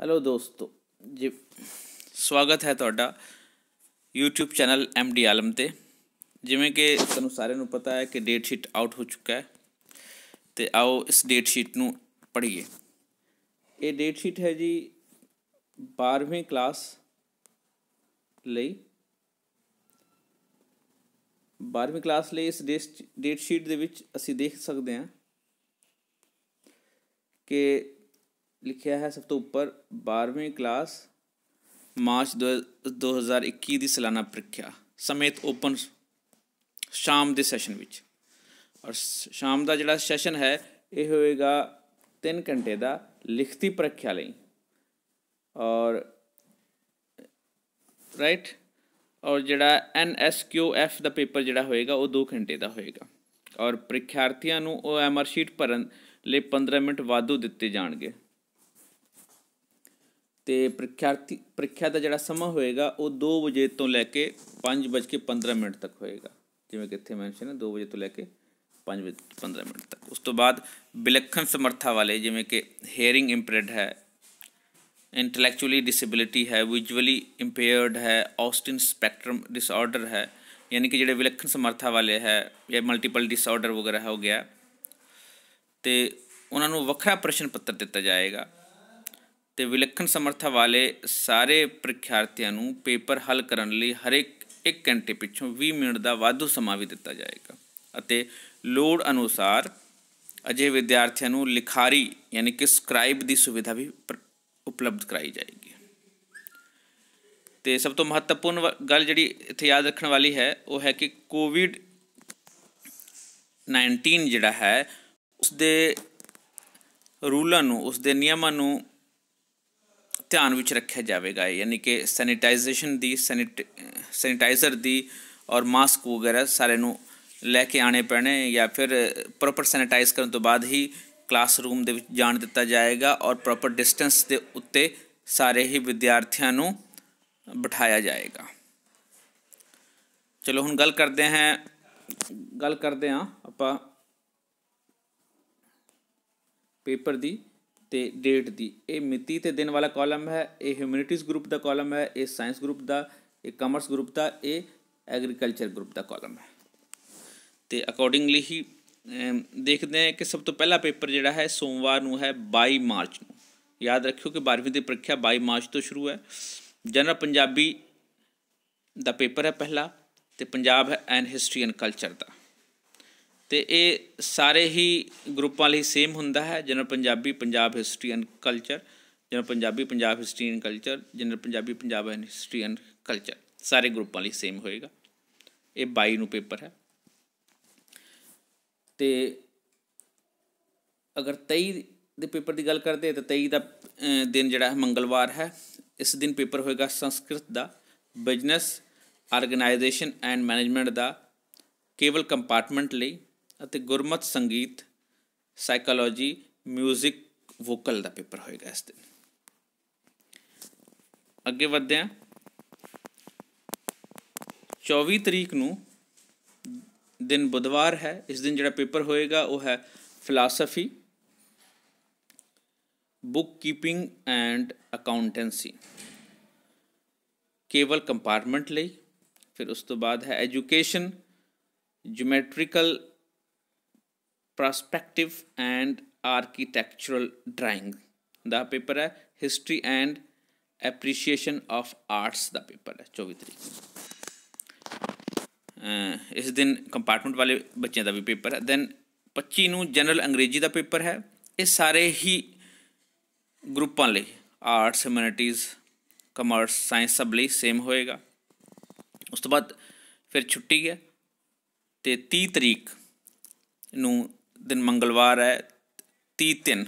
hello ਦੋਸਤੋ ਜੀ ਸਵਾਗਤ ਹੈ ਤੁਹਾਡਾ YouTube ਚੈਨਲ MD ਆਲਮ ਤੇ ਜਿਵੇਂ ਕਿ ਤੁਹਾਨੂੰ ਸਾਰਿਆਂ ਨੂੰ ਪਤਾ ਹੈ ਕਿ ਡੇਟ ਸ਼ੀਟ ਆਊਟ ਹੋ ਚੁੱਕਾ ਹੈ ਤੇ ਆਓ ਇਸ ਡੇਟ ਸ਼ੀਟ ਨੂੰ ਪੜ੍ਹੀਏ ਇਹ ਡੇਟ ਸ਼ੀਟ ਹੈ ਜੀ 12ਵੀਂ ਕਲਾਸ ਲਈ 12ਵੀਂ ਕਲਾਸ ਲਈ ਇਸ ਡੇਟ ਸ਼ੀਟ ਦੇ ਵਿੱਚ ਅਸੀਂ ਦੇਖ ਸਕਦੇ ਹਾਂ ਕਿ ਲਿਖਿਆ ਹੈ ਸਭ ਤੋਂ ਉੱਪਰ 12ਵੀਂ ਕਲਾਸ ਮਾਰਚ 2021 ਦੀ ਸਾਲਾਨਾ ਪ੍ਰੀਖਿਆ ਸਮੇਤ ਓਪਨ ਸ਼ਾਮ ਦੇ ਸੈਸ਼ਨ ਵਿੱਚ ਔਰ ਸ਼ਾਮ ਦਾ ਜਿਹੜਾ ਸੈਸ਼ਨ ਹੈ ਇਹ ਹੋਏਗਾ 3 ਘੰਟੇ ਦਾ ਲਿਖਤੀ ਪ੍ਰੀਖਿਆ ਲਈ ਔਰ ਰਾਈਟ ਔਰ ਜਿਹੜਾ NSQF ਦਾ ਪੇਪਰ ਜਿਹੜਾ ਹੋਏਗਾ ਉਹ 2 ਘੰਟੇ ਦਾ ਹੋਏਗਾ ਔਰ ਪ੍ਰੀਖਿਆਰਥੀਆਂ ਨੂੰ ਉਹ ਐਮਰ ਸ਼ੀਟ ਭਰਨ ਲਈ 15 ਮਿੰਟ ਵਾਧੂ ਦਿੱਤੇ ਜਾਣਗੇ ਤੇ ਪ੍ਰੀਖਿਆਰਥੀ ਪ੍ਰੀਖਿਆ ਦਾ ਜਿਹੜਾ ਸਮਾਂ ਹੋਏਗਾ ਉਹ 2 ਵਜੇ ਤੋਂ ਲੈ ਕੇ 5:15 ਮਿੰਟ ਤੱਕ ਹੋਏਗਾ ਜਿਵੇਂ ਕਿ ਇੱਥੇ ਮੈਂਸ਼ਨ ਹੈ 2 ਵਜੇ ਤੋਂ ਲੈ ਕੇ 5:15 ਮਿੰਟ ਤੱਕ ਉਸ ਤੋਂ ਬਾਅਦ ਵਿਲੱਖਣ ਸਮਰੱਥਾ ਵਾਲੇ ਜਿਵੇਂ ਕਿ ਹੈਰਿੰਗ ਇੰਪੇਅਰਡ ਹੈ ਇੰਟੈਲੈਕਚੁਅਲੀ ਡਿਸੇਬਿਲਟੀ ਹੈ ਵਿਜ਼ੂਅਲੀ ਇੰਪੇਅਰਡ ਹੈ ਆਸਟਿਨ ਸਪੈਕਟਰਮ ਡਿਸਆਰਡਰ ਹੈ ਯਾਨੀ ਕਿ ਜਿਹੜੇ ਵਿਲੱਖਣ ਸਮਰੱਥਾ ਵਾਲੇ ਹੈ ਜਾਂ ਮਲਟੀਪਲ ਡਿਸਆਰਡਰ ਵਗੈਰਾ ਹੋ ਗਿਆ ਤੇ ਉਹਨਾਂ ਨੂੰ ਵੱਖਰਾ ਪ੍ਰਸ਼ਨ ਪੱਤਰ ਦਿੱਤਾ ਜਾਏਗਾ ਤੇ ਵਿਲੱਖਣ ਸਮਰੱਥਾ ਵਾਲੇ ਸਾਰੇ ਪ੍ਰੀਖਿਆਰਥੀਆਂ ਨੂੰ ਪੇਪਰ ਹੱਲ ਕਰਨ ਲਈ ਹਰੇਕ 1 ਘੰਟੇ ਪਿੱਛੋਂ 20 ਮਿੰਟ ਦਾ ਵਾਧੂ ਸਮਾਂ ਵੀ ਦਿੱਤਾ ਜਾਏਗਾ ਅਤੇ ਲੋੜ ਅਨੁਸਾਰ ਅਜੇ ਵਿਦਿਆਰਥੀਆਂ ਨੂੰ ਲਿਖਾਰੀ ਯਾਨੀ ਕਿ ਸਕ੍ਰਾਈਬ ਦੀ ਸੁਵਿਧਾ ਵੀ ਉਪਲਬਧ ਕਰਾਈ ਜਾਏਗੀ ਤੇ ਸਭ ਤੋਂ ਮਹੱਤਵਪੂਰਨ ਗੱਲ ਜਿਹੜੀ ਇੱਥੇ ਯਾਦ ਰੱਖਣ ਵਾਲੀ ਹੈ ਉਹ ਹੈ ਕਿ ਕੋਵਿਡ 19 ਜਿਹੜਾ ਹੈ ਉਸ ਦੇ ਰੂਲਾਂ ਨੂੰ ਉਸ ਦੇ ਨਿਯਮਾਂ ਨੂੰ ਧਿਆਨ ਵਿੱਚ ਰੱਖਿਆ ਜਾਵੇਗਾ ਯਾਨੀ ਕਿ ਸੈਨੀਟਾਈਜੇਸ਼ਨ ਦੀ ਸੈਨੀਟਾਈਜ਼ਰ ਦੀ ਔਰ ਮਾਸਕ ਵਗੈਰਾ ਸਾਰੇ ਨੂੰ ਲੈ ਕੇ ਆਣੇ ਪੈਣੇ ਜਾਂ ਫਿਰ ਪ੍ਰੋਪਰ ਸੈਨੀਟਾਈਜ਼ ਕਰਨ ਤੋਂ ਬਾਅਦ ਹੀ ਕਲਾਸਰੂਮ ਦੇ ਵਿੱਚ ਜਾਣ ਦਿੱਤਾ ਜਾਏਗਾ ਔਰ ਪ੍ਰੋਪਰ ਡਿਸਟੈਂਸ ਦੇ ਉੱਤੇ ਸਾਰੇ ਹੀ ਵਿਦਿਆਰਥੀਆਂ ਨੂੰ ਬਿਠਾਇਆ ਜਾਏਗਾ ਚਲੋ ਹੁਣ ਗੱਲ ਕਰਦੇ ਹਾਂ ਗੱਲ ਕਰਦੇ ਹਾਂ ਆਪਾਂ ਪੇਪਰ ਦੀ ਤੇ ਡੇਟ ਦੀ ਇਹ ਮਿਤੀ ਤੇ ਦਿਨ ਵਾਲਾ ਕਾਲਮ ਹੈ ਇਹ ਹਿਊਮੈਨਿਟੀਜ਼ ਗਰੁੱਪ ਦਾ ਕਾਲਮ ਹੈ ਇਹ ਸਾਇੰਸ ਗਰੁੱਪ ਦਾ ਇਹ ਕਾਮਰਸ ਗਰੁੱਪ ਦਾ ਇਹ ਐਗਰੀਕਲਚਰ ਗਰੁੱਪ ਦਾ ਕਾਲਮ ਹੈ ਤੇ ਅਕੋਰਡਿੰਗਲੀ ਹੀ ਦੇਖਦੇ ਹਾਂ ਕਿ ਸਭ ਤੋਂ ਪਹਿਲਾ ਪੇਪਰ ਜਿਹੜਾ ਹੈ ਸੋਮਵਾਰ ਨੂੰ ਹੈ 22 ਮਾਰਚ ਨੂੰ ਯਾਦ ਰੱਖਿਓ ਕਿ 12ਵੀਂ ਦੀ ਪ੍ਰੀਖਿਆ 22 ਮਾਰਚ ਤੋਂ ਸ਼ੁਰੂ ਹੈ ਜਨਰਲ ਪੰਜਾਬੀ ਦਾ ਪੇਪਰ ਹੈ ਪਹਿਲਾ ਤੇ Punjab and history and culture ਦਾ ਤੇ ਇਹ ਸਾਰੇ ਹੀ ਗਰੁੱਪਾਂ ਲਈ ਸੇਮ ਹੁੰਦਾ ਹੈ general Punjabi Punjab history and culture general Punjabi Punjab history and culture general Punjabi Punjab history and culture ਸਾਰੇ ਗਰੁੱਪਾਂ ਲਈ ਸੇਮ ਹੋਏਗਾ ਇਹ 22 ਨੂੰ ਪੇਪਰ ਹੈ ਤੇ ਅਗਰ 23 ਦੇ ਪੇਪਰ ਦੀ ਗੱਲ ਕਰਦੇ ਤਾਂ 23 ਦਾ ਦਿਨ ਜਿਹੜਾ ਹੈ ਮੰਗਲਵਾਰ ਹੈ ਇਸ ਦਿਨ ਪੇਪਰ ਹੋਏਗਾ ਸੰਸਕ੍ਰਿਤ ਦਾ ਬਿਜ਼ਨਸ ਆਰਗੇਨਾਈਜੇਸ਼ਨ ਐਂਡ ਮੈਨੇਜਮੈਂਟ ਦਾ ਕੇਵਲ ਕੰਪਾਰਟਮੈਂਟ ਲਈ ਅਤੇ ਗੁਰਮਤ ਸੰਗੀਤ ਸਾਈਕੋਲੋਜੀ 뮤직 ਵੋਕਲ ਦਾ ਪੇਪਰ ਹੋਏਗਾ ਇਸ ਦਿਨ ਅੱਗੇ ਵਧਦੇ ਹਾਂ 24 ਤਰੀਕ ਨੂੰ ਦਿਨ ਬੁੱਧਵਾਰ ਹੈ ਇਸ ਦਿਨ ਜਿਹੜਾ ਪੇਪਰ ਹੋਏਗਾ ਉਹ ਹੈ philosophy book keeping and accountancy ਕੇਵਲ ਕੰਪਾਰਟਮੈਂਟ ਲਈ ਫਿਰ ਉਸ ਤੋਂ ਬਾਅਦ ਹੈ education geometrical prospective and architectural drawing ਦਾ ਪੇਪਰ ਹੈ history and appreciation of arts ਦਾ ਪੇਪਰ ਹੈ 24 ਤਰੀਕ ਇਸ ਦਿਨ ਕੰਪਾਰਟਮੈਂਟ ਵਾਲੇ ਬੱਚਿਆਂ ਦਾ ਵੀ ਪੇਪਰ ਹੈ ਦੈਨ 25 ਨੂੰ ਜਨਰਲ ਅੰਗਰੇਜ਼ੀ ਦਾ ਪੇਪਰ ਹੈ ਇਹ ਸਾਰੇ ਹੀ ਗਰੁੱਪਾਂ ਲਈ ਆਰਟਸ ਹਿਊਮੈਨਿਟੀਜ਼ ਕਮਰਸ ਸਾਇੰਸ ਸਭ ਲਈ ਸੇਮ ਹੋਏਗਾ ਉਸ ਤੋਂ ਬਾਅਦ ਫਿਰ ਛੁੱਟੀ ਹੈ ਤੇ 30 ਤਰੀਕ ਨੂੰ ਦਿਨ ਮੰਗਲਵਾਰ ਹੈ 30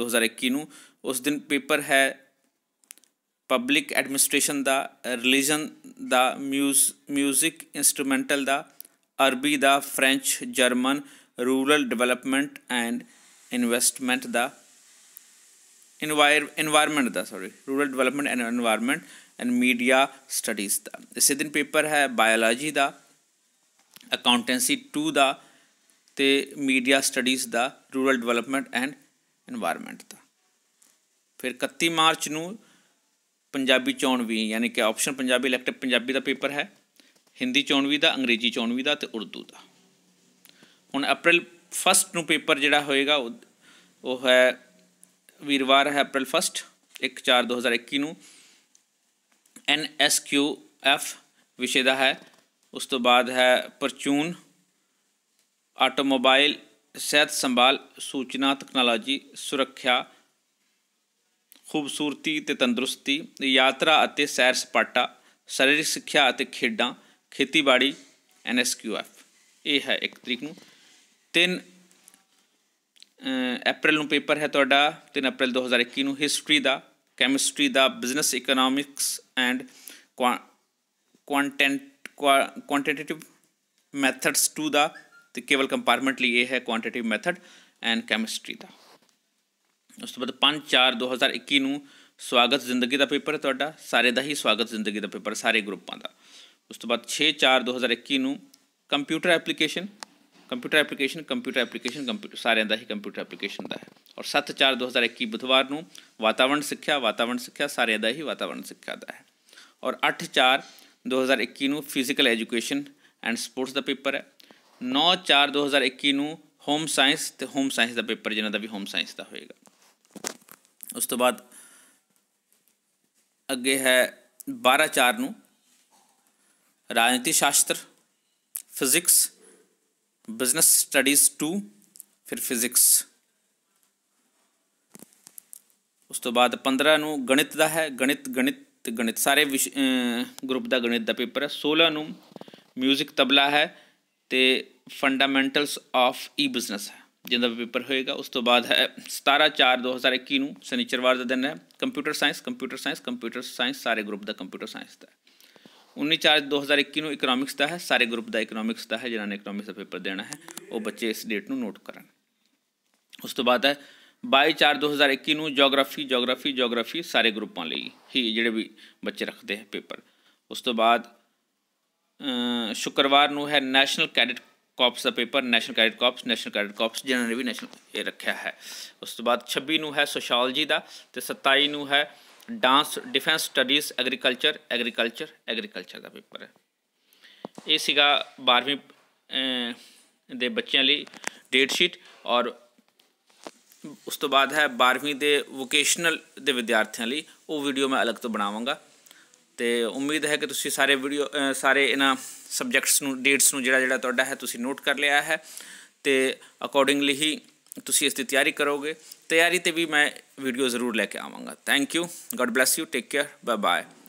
2021 ਨੂੰ ਉਸ ਦਿਨ ਪੇਪਰ ਹੈ ਪਬਲਿਕ ਐਡਮਿਨਿਸਟ੍ਰੇਸ਼ਨ ਦਾ ਰਿਲੀਜਨ ਦਾ ਮਿਊਜ਼ਿਕ ਇਨਸਟਰੂਮੈਂਟਲ ਦਾ ਅਰਬੀ ਦਾ French German rural development and investment ਦਾ ਇਨਵਾਇਰਨਮੈਂਟ ਦਾ sorry rural development and environment and media studies ਦਾ ਇਸੇ ਦਿਨ ਪੇਪਰ ਹੈ ਬਾਇਓਲੋਜੀ ਦਾ ਅਕਾਊਂਟੈਂਸੀ 2 ਦਾ ਤੇ ਮੀਡੀਆ ਸਟੱਡੀਜ਼ ਦਾ ਰੂਰਲ ਡਿਵੈਲਪਮੈਂਟ ਐਂਡ এনवायरमेंट ਦਾ ਫਿਰ 31 ਮਾਰਚ ਨੂੰ ਪੰਜਾਬੀ ਵੀ ਯਾਨੀ ਕਿ ਆਪਸ਼ਨ ਪੰਜਾਬੀ ਇਲੈਕਟਿਵ ਪੰਜਾਬੀ ਦਾ ਪੇਪਰ ਹੈ ਹਿੰਦੀ ਵੀ ਦਾ ਅੰਗਰੇਜ਼ੀ ਵੀ ਦਾ ਤੇ ਉਰਦੂ ਦਾ ਹੁਣ ਅਪ੍ਰੈਲ 1 ਨੂੰ ਪੇਪਰ ਜਿਹੜਾ ਹੋਏਗਾ ਉਹ ਹੈ ਵੀਰਵਾਰ ਹੈ ਅਪ੍ਰੈਲ 1 1 4 2021 ਨੂੰ ਐਨ ਐਸ ਕਿਊ ਐਫ ਵਿਸ਼ੇ ਦਾ ਹੈ ਉਸ ਤੋਂ ਬਾਅਦ ਹੈ ਪਰਚੂਨ ਆਟੋਮੋਬਾਈਲ ਸਿਹਤ ਸੰਭਾਲ ਸੂਚਨਾ ਟੈਕਨੋਲੋਜੀ ਸੁਰੱਖਿਆ ਖੂਬਸੂਰਤੀ ਤੇ ਤੰਦਰੁਸਤੀ ਯਾਤਰਾ ਅਤੇ ਸੈਰ ਸਪਾਟਾ ਸਰੀਰਕ ਸਿੱਖਿਆ ਅਤੇ ਖੇਡਾਂ ਖੇਤੀਬਾੜੀ ਐਨਐਸਕਿਊਐਫ ਇਹ ਹੈ ਇੱਕ ਤਰੀਕ ਨੂੰ 3 ਅਪ੍ਰੈਲ ਨੂੰ ਪੇਪਰ ਹੈ ਤੁਹਾਡਾ 3 ਅਪ੍ਰੈਲ 2021 ਨੂੰ ਹਿਸਟਰੀ ਦਾ ਕੈਮਿਸਟਰੀ ਦਾ ਬਿਜ਼ਨਸ ਇਕਨੋਮਿਕਸ ਐਂਡ ਕੁਆਂਟੈਂਟ ਕੁਆਂਟੀਟੇਟਿਵ ਮੈਥਡਸ 2 ਦਾ ਤੇ ਕੇਵਲ ਕੰਪਾਰਟਮੈਂਟ ਲਈ ਇਹ ਹੈ ਕੁਆਂਟੀਟਿਵ ਮੈਥਡ ਐਂਡ ਕੈਮਿਸਟਰੀ ਦਾ ਉਸ ਤੋਂ ਬਾਅਦ 5 4 2021 ਨੂੰ ਸਵਾਗਤ ਜ਼ਿੰਦਗੀ ਦਾ ਪੇਪਰ ਤੁਹਾਡਾ ਸਾਰੇ ਦਾ ਹੀ ਸਵਾਗਤ ਜ਼ਿੰਦਗੀ ਦਾ ਪੇਪਰ ਸਾਰੇ ਗਰੁੱਪਾਂ ਦਾ ਉਸ ਤੋਂ ਬਾਅਦ 6 4 2021 ਨੂੰ computer application computer application computer application ਸਾਰਿਆਂ ਦਾ ਹੀ ਕੰਪਿਊਟਰ ਐਪਲੀਕੇਸ਼ਨ ਦਾ ਹੈ ਔਰ 7 4 2021 ਬੁੱਧਵਾਰ ਨੂੰ ਵਾਤਾਵਰਣ ਸਿੱਖਿਆ ਵਾਤਾਵਰਣ ਸਿੱਖਿਆ ਸਾਰਿਆਂ ਦਾ ਹੀ ਵਾਤਾਵਰਣ ਸਿੱਖਿਆ ਦਾ ਹੈ ਔਰ 8 4 2021 ਨੂੰ ਫਿਜ਼ੀਕਲ ਐਜੂਕੇਸ਼ਨ ਐਂਡ ਸਪੋਰਟਸ ਦਾ ਪੇਪਰ ਹੈ 9/4/2021 ਨੂੰ ਹੋਮ ਸਾਇੰਸ ਤੇ ਹੋਮ ਸਾਇੰਸ ਦਾ ਪੇਪਰ ਜਿਹਨਾਂ ਦਾ ਵੀ ਹੋਮ ਸਾਇੰਸ ਦਾ ਹੋਏਗਾ ਉਸ ਤੋਂ ਬਾਅਦ ਅੱਗੇ ਹੈ 12/4 ਨੂੰ ਰਾਜਨੀਤੀ ਸ਼ਾਸਤਰ ਫਿਜ਼ਿਕਸ ਬਿਜ਼ਨਸ ਸਟੱਡੀਜ਼ 2 ਫਿਰ ਫਿਜ਼ਿਕਸ ਉਸ ਤੋਂ ਬਾਅਦ 15 ਨੂੰ ਗਣਿਤ ਦਾ ਹੈ ਗਣਿਤ ਗਣਿਤ ਤੇ ਗਣਿਤ ਸਾਰੇ ਗਰੁੱਪ ਦਾ ਗਣਿਤ ਦਾ ਪੇਪਰ ਹੈ 16 ਨੂੰ ਮਿਊਜ਼ਿਕ ਤਬਲਾ ਹੈ ਤੇ ਫੰਡਾਮੈਂਟਲਸ ਆਫ ਈ ਬਿਜ਼ਨਸ ਹੈ ਜਿਹਦਾ ਪੇਪਰ ਹੋਏਗਾ ਉਸ ਤੋਂ ਬਾਅਦ ਹੈ 17 4 2021 ਨੂੰ ਸ਼ਨੀਚਰਵਾਰ ਦਾ ਦਿਨ ਹੈ computer science computer science computer science ਸਾਰੇ ਗਰੁੱਪ ਦਾ ਕੰਪਿਊਟਰ ਸਾਇੰਸ ਦਾ 19 4 2021 ਨੂੰ ਇਕਨੋਮਿਕਸ ਦਾ ਹੈ ਸਾਰੇ ਗਰੁੱਪ ਦਾ ਇਕਨੋਮਿਕਸ ਦਾ ਹੈ ਜਿਨ੍ਹਾਂ ਨੇ ਇਕਨੋਮਿਕਸ ਦਾ ਪੇਪਰ ਦੇਣਾ ਹੈ ਉਹ ਬੱਚੇ ਇਸ ਡੇਟ ਨੂੰ ਨੋਟ ਕਰਨ ਉਸ ਤੋਂ ਬਾਅਦ ਹੈ 22 4 2021 ਨੂੰ ਜੀਓਗ੍ਰਾਫੀ ਜੀਓਗ੍ਰਾਫੀ ਜੀਓਗ੍ਰਾਫੀ ਸਾਰੇ ਗਰੁੱਪਾਂ ਲਈ ਹੀ ਜਿਹੜੇ ਵੀ ਬੱਚੇ ਰੱਖਦੇ ਹੈ ਪੇਪਰ ਉਸ ਤੋਂ ਬਾਅਦ ਸ਼ੁੱਕਰਵਾਰ ਨੂੰ ਹੈ ਨੈਸ਼ਨਲ ਕੈਡਟ ਕਾਪਸ ਦਾ paper National Cadet Corps National Cadet Corps ਜਿਨ੍ਹਾਂ ਨੇ ਵੀ ਨੈਸ਼ਨਲ ਇਹ ਰੱਖਿਆ ਹੈ ਉਸ ਤੋਂ ਬਾਅਦ 26 ਨੂੰ ਹੈ ਸੋਸ਼ੀਓਲੋਜੀ ਦਾ ਤੇ 27 ਨੂੰ ਹੈ dance defence studies agriculture agriculture agriculture ਦਾ ਪੇਪਰ ਹੈ ਇਹ ਸੀਗਾ 12ਵੀਂ ਦੇ ਬੱਚਿਆਂ ਲਈ ਡੇਟ ਸ਼ੀਟ ਔਰ ਉਸ ਤੋਂ ਬਾਅਦ ਹੈ 12ਵੀਂ ਦੇ ਵੋਕੇਸ਼ਨਲ ਦੇ ਵਿਦਿਆਰਥੀਆਂ ਲਈ ਉਹ ਵੀਡੀਓ ਮੈਂ ਅਲੱਗ ਤੋਂ ਬਣਾਵਾਂਗਾ ਤੇ ਉਮੀਦ ਹੈ ਕਿ ਤੁਸੀਂ ਸਾਰੇ ਵੀਡੀਓ ਸਾਰੇ ਇਹਨਾਂ ਸਬਜੈਕਟਸ ਨੂੰ ਡੇਟਸ ਨੂੰ ਜਿਹੜਾ ਜਿਹੜਾ ਤੁਹਾਡਾ ਹੈ ਤੁਸੀਂ ਨੋਟ ਕਰ ਲਿਆ ਹੈ ਤੇ ਅਕੋਰਡਿੰਗਲੀ ਹੀ ਤੁਸੀਂ ਇਸ ਦੀ ਤਿਆਰੀ ਕਰੋਗੇ ਤਿਆਰੀ ਤੇ ਵੀ ਮੈਂ ਵੀਡੀਓ ਜ਼ਰੂਰ ਲੈ ਕੇ ਆਵਾਂਗਾ thank you God bless you take care bye bye